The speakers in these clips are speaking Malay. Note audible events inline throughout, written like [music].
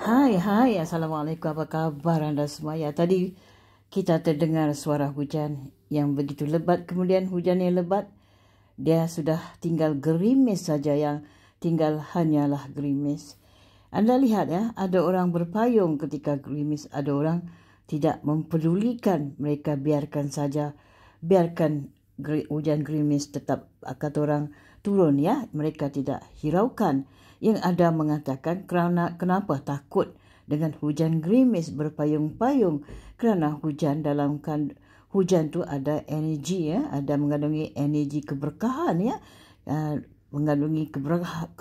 Hai, hai. Assalamualaikum. Apa khabar anda semua? Ya, tadi kita terdengar suara hujan yang begitu lebat. Kemudian hujan yang lebat, dia sudah tinggal gerimis saja yang tinggal hanyalah gerimis. Anda lihat ya, ada orang berpayung ketika gerimis. Ada orang tidak mempedulikan mereka biarkan saja. Biarkan hujan gerimis tetap kata orang turun ya. Mereka tidak hiraukan yang ada mengatakan kerana kenapa takut dengan hujan gerimis berpayung-payung kerana hujan dalam kan hujan tu ada energi ya ada mengandungi energi keberkahan ya eh, mengandungi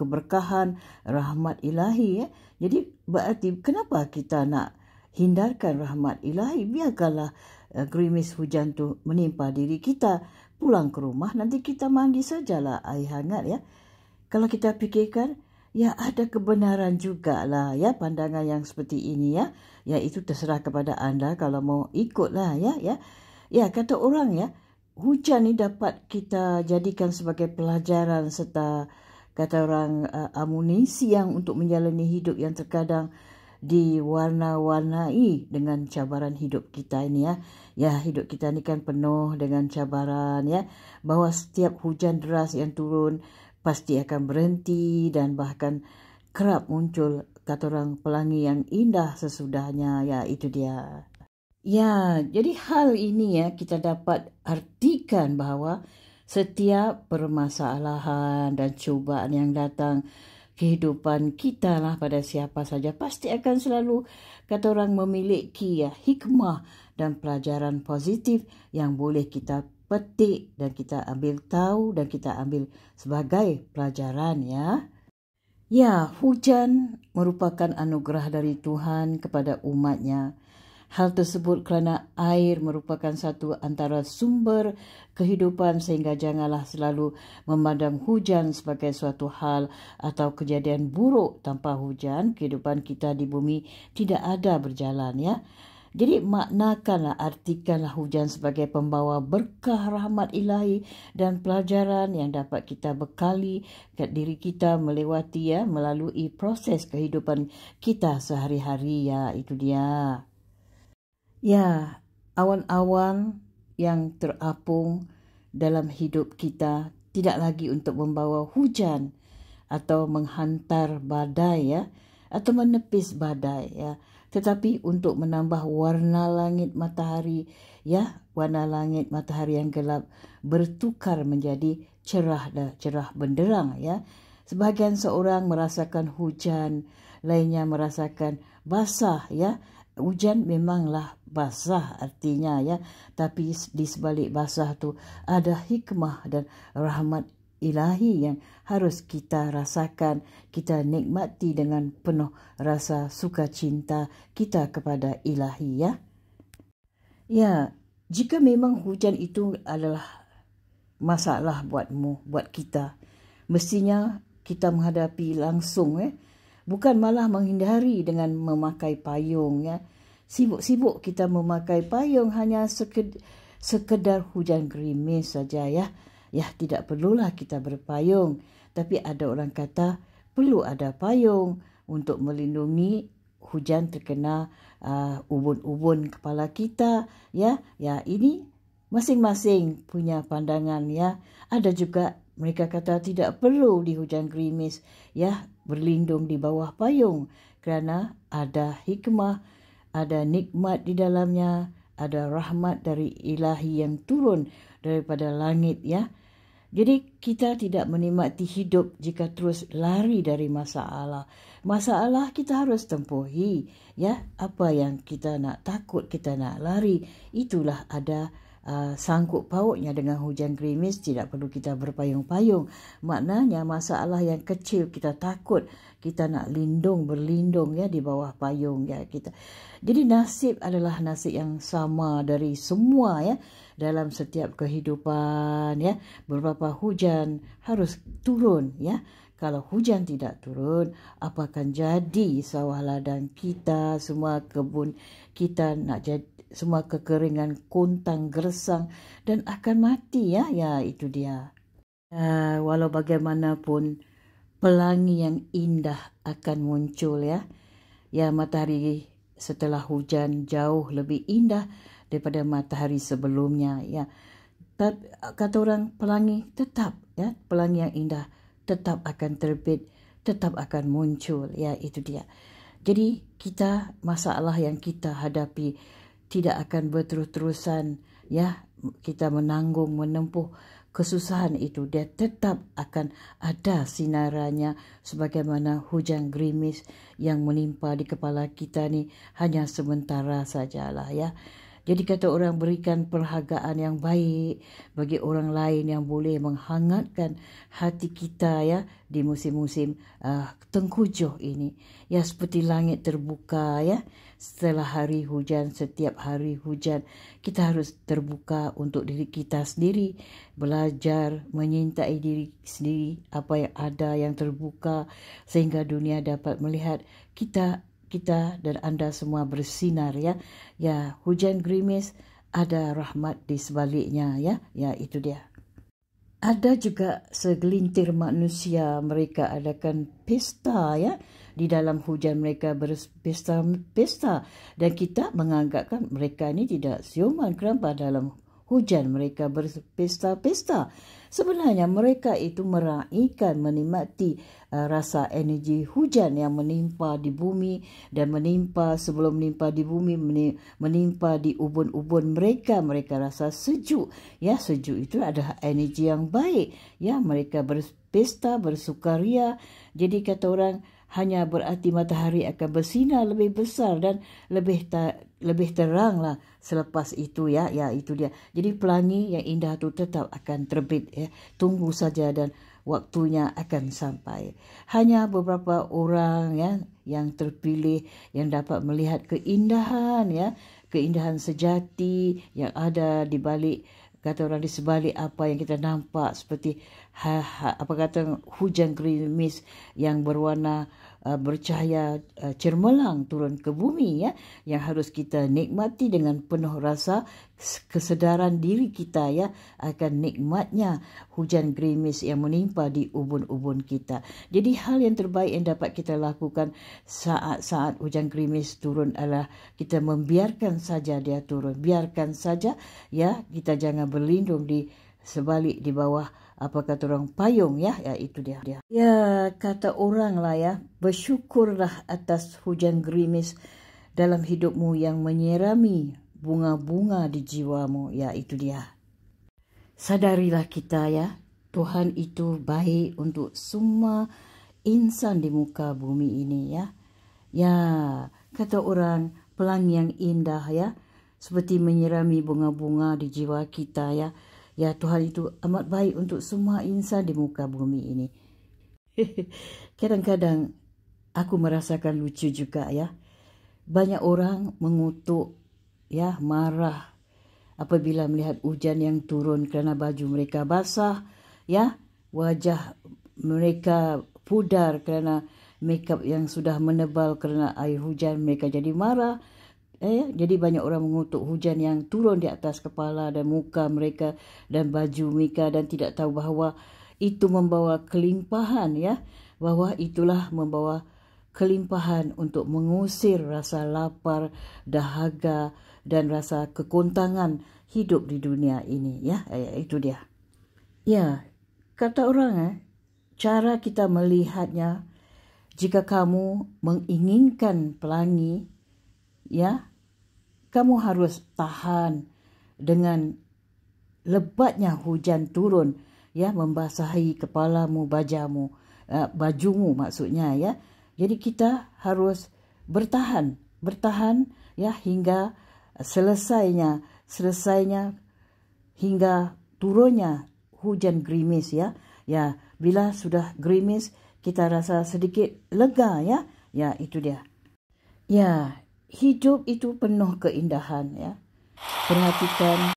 keberkahan rahmat ilahi ya jadi berarti kenapa kita nak hindarkan rahmat ilahi biarkanlah eh, gerimis hujan tu menimpa diri kita pulang ke rumah nanti kita mandi sajalah air hangat ya kalau kita fikirkan ya ada kebenaran juga lah ya pandangan yang seperti ini ya ya itu terserah kepada anda kalau mau ikut lah ya ya ya kata orang ya hujan ni dapat kita jadikan sebagai pelajaran serta kata orang uh, amunisi yang untuk menjalani hidup yang terkadang diwarna-warnai dengan cabaran hidup kita ini ya. Ya, hidup kita ini kan penuh dengan cabaran ya. Bahawa setiap hujan deras yang turun pasti akan berhenti dan bahkan kerap muncul kata orang pelangi yang indah sesudahnya ya itu dia ya jadi hal ini ya kita dapat artikan bahawa setiap permasalahan dan cubaan yang datang kehidupan kita lah pada siapa saja pasti akan selalu kata orang memiliki ya hikmah dan pelajaran positif yang boleh kita petik dan kita ambil tahu dan kita ambil sebagai pelajaran ya. Ya, hujan merupakan anugerah dari Tuhan kepada umatnya. Hal tersebut kerana air merupakan satu antara sumber kehidupan sehingga janganlah selalu memandang hujan sebagai suatu hal atau kejadian buruk tanpa hujan kehidupan kita di bumi tidak ada berjalan ya. Jadi maknakanlah artikanlah hujan sebagai pembawa berkah rahmat ilahi dan pelajaran yang dapat kita bekali ke diri kita melewati ya melalui proses kehidupan kita sehari-hari ya itu dia. Ya awan-awan yang terapung dalam hidup kita tidak lagi untuk membawa hujan atau menghantar badai ya atau menepis badai ya tetapi untuk menambah warna langit matahari ya warna langit matahari yang gelap bertukar menjadi cerah dah cerah benderang ya sebahagian seorang merasakan hujan lainnya merasakan basah ya hujan memanglah basah artinya ya tapi di sebalik basah tu ada hikmah dan rahmat ilahi yang harus kita rasakan, kita nikmati dengan penuh rasa sukacita kita kepada ilahi ya. Ya, jika memang hujan itu adalah masalah buatmu, buat kita, mestinya kita menghadapi langsung eh. Bukan malah menghindari dengan memakai payung ya. Sibuk-sibuk kita memakai payung hanya sekedar, sekedar hujan gerimis saja ya ya tidak perlulah kita berpayung tapi ada orang kata perlu ada payung untuk melindungi hujan terkena uh, ubun-ubun kepala kita ya ya ini masing-masing punya pandangan ya ada juga mereka kata tidak perlu di hujan gerimis ya berlindung di bawah payung kerana ada hikmah ada nikmat di dalamnya ada rahmat dari ilahi yang turun daripada langit ya jadi kita tidak menikmati hidup jika terus lari dari masalah. Masalah kita harus tempuhi. Ya, apa yang kita nak takut, kita nak lari, itulah ada Ah, sangkut pautnya dengan hujan gerimis tidak perlu kita berpayung-payung. Maknanya masalah yang kecil kita takut kita nak lindung berlindung ya di bawah payung ya kita. Jadi nasib adalah nasib yang sama dari semua ya dalam setiap kehidupan ya. Berapa hujan harus turun ya kalau hujan tidak turun, apa akan jadi sawah ladang kita, semua kebun kita nak jadi semua kekeringan kuntang gersang dan akan mati ya ya itu dia. Uh, walau bagaimanapun pelangi yang indah akan muncul ya. Ya matahari setelah hujan jauh lebih indah daripada matahari sebelumnya ya. kata orang pelangi tetap ya pelangi yang indah tetap akan terbit, tetap akan muncul. Ya, itu dia. Jadi, kita masalah yang kita hadapi tidak akan berterus-terusan ya kita menanggung menempuh kesusahan itu dia tetap akan ada sinarannya sebagaimana hujan gerimis yang menimpa di kepala kita ni hanya sementara sajalah ya jadi kata orang berikan perhargaan yang baik bagi orang lain yang boleh menghangatkan hati kita ya di musim-musim uh, tengkujuh ini. Ya seperti langit terbuka ya setelah hari hujan setiap hari hujan kita harus terbuka untuk diri kita sendiri belajar menyintai diri sendiri apa yang ada yang terbuka sehingga dunia dapat melihat kita kita dan anda semua bersinar ya. Ya, hujan gerimis ada rahmat di sebaliknya ya. Ya, itu dia. Ada juga segelintir manusia mereka adakan pesta ya di dalam hujan mereka berpesta pesta dan kita menganggapkan mereka ini tidak siuman kerana dalam hujan mereka berpesta pesta. -pesta. Sebenarnya mereka itu meraihkan menikmati uh, rasa energi hujan yang menimpa di bumi dan menimpa sebelum menimpa di bumi menimpa di ubun-ubun mereka mereka rasa sejuk ya sejuk itu adalah energi yang baik ya mereka berpesta bersukaria jadi kata orang hanya berarti matahari akan bersinar lebih besar dan lebih ter, lebih teranglah selepas itu ya ya itu dia jadi pelangi yang indah itu tetap akan terbit ya tunggu saja dan waktunya akan sampai hanya beberapa orang ya yang terpilih yang dapat melihat keindahan ya keindahan sejati yang ada di balik kata orang di sebalik apa yang kita nampak seperti ha, ha, apa kata hujan gerimis yang berwarna uh, bercahaya uh, cermelang turun ke bumi ya yang harus kita nikmati dengan penuh rasa kesedaran diri kita ya akan nikmatnya hujan gerimis yang menimpa di ubun-ubun kita. Jadi hal yang terbaik yang dapat kita lakukan saat-saat hujan gerimis turun adalah kita membiarkan saja dia turun. Biarkan saja ya kita jangan berlindung di sebalik di bawah apa kata orang payung ya ya itu dia dia ya kata orang lah ya bersyukurlah atas hujan gerimis dalam hidupmu yang menyerami bunga-bunga di jiwamu ya itu dia sadarilah kita ya Tuhan itu baik untuk semua insan di muka bumi ini ya ya kata orang pelangi yang indah ya seperti menyirami bunga-bunga di jiwa kita ya. Ya Tuhan itu amat baik untuk semua insan di muka bumi ini. [laughs] Kadang-kadang aku merasakan lucu juga ya. Banyak orang mengutuk, ya marah apabila melihat hujan yang turun kerana baju mereka basah, ya wajah mereka pudar kerana makeup yang sudah menebal kerana air hujan mereka jadi marah. Eh, jadi banyak orang mengutuk hujan yang turun di atas kepala dan muka mereka dan baju mereka dan tidak tahu bahawa itu membawa kelimpahan ya. Bahawa itulah membawa kelimpahan untuk mengusir rasa lapar, dahaga dan rasa kekontangan hidup di dunia ini ya. Eh, itu dia. Ya, kata orang eh, cara kita melihatnya jika kamu menginginkan pelangi ya kamu harus tahan dengan lebatnya hujan turun ya membasahi kepalamu bajamu eh, bajumu maksudnya ya jadi kita harus bertahan bertahan ya hingga selesainya selesainya hingga turunnya hujan gerimis ya ya bila sudah gerimis kita rasa sedikit lega ya ya itu dia ya hidup itu penuh keindahan ya perhatikan